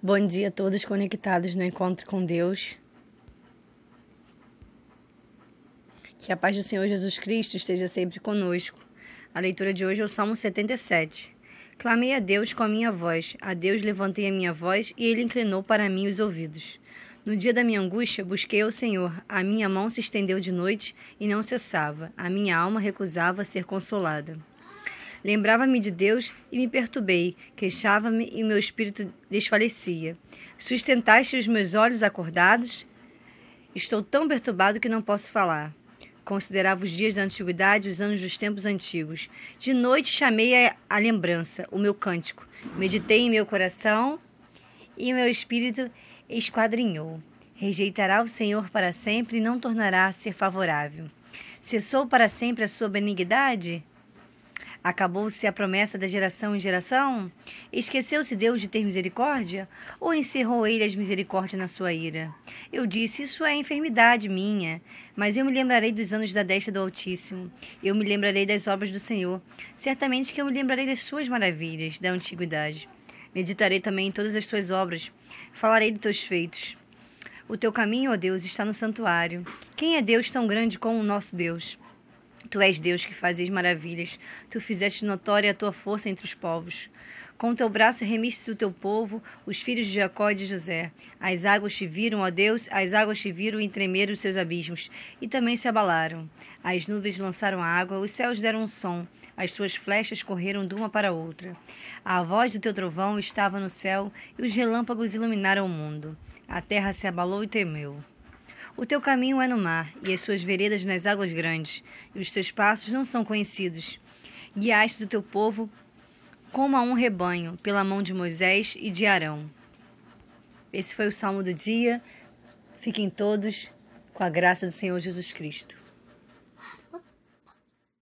Bom dia a todos conectados no encontro com Deus. Que a paz do Senhor Jesus Cristo esteja sempre conosco. A leitura de hoje é o Salmo 77. Clamei a Deus com a minha voz, a Deus levantei a minha voz e ele inclinou para mim os ouvidos. No dia da minha angústia, busquei ao Senhor. A minha mão se estendeu de noite e não cessava. A minha alma recusava ser consolada. Lembrava-me de Deus e me perturbei, queixava-me e meu espírito desfalecia. Sustentaste os meus olhos acordados? Estou tão perturbado que não posso falar. Considerava os dias da antiguidade, os anos dos tempos antigos. De noite chamei a, a lembrança, o meu cântico. Meditei em meu coração e meu espírito esquadrinhou. Rejeitará o Senhor para sempre e não tornará a ser favorável. Cessou para sempre a sua benignidade? Acabou-se a promessa da geração em geração? Esqueceu-se Deus de ter misericórdia? Ou encerrou ele as misericórdias na sua ira? Eu disse: Isso é enfermidade minha, mas eu me lembrarei dos anos da destra do Altíssimo. Eu me lembrarei das obras do Senhor. Certamente que eu me lembrarei das suas maravilhas da antiguidade. Meditarei também em todas as suas obras. Falarei de teus feitos. O teu caminho, ó Deus, está no santuário. Quem é Deus tão grande como o nosso Deus? Tu és Deus que fazes maravilhas, tu fizeste notória a tua força entre os povos. Com o teu braço remiste o teu povo, os filhos de Jacó e de José. As águas te viram, ó Deus, as águas te viram e tremeram os seus abismos, e também se abalaram. As nuvens lançaram água, os céus deram um som, as suas flechas correram de uma para outra. A voz do teu trovão estava no céu, e os relâmpagos iluminaram o mundo. A terra se abalou e temeu. O teu caminho é no mar, e as suas veredas nas águas grandes, e os teus passos não são conhecidos. Guiaste o teu povo como a um rebanho, pela mão de Moisés e de Arão. Esse foi o salmo do dia. Fiquem todos com a graça do Senhor Jesus Cristo.